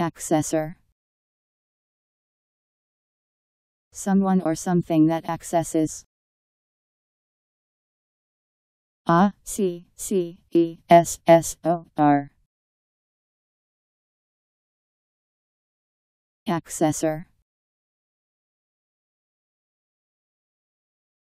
Accessor Someone or something that accesses. A C C E S S O R Accessor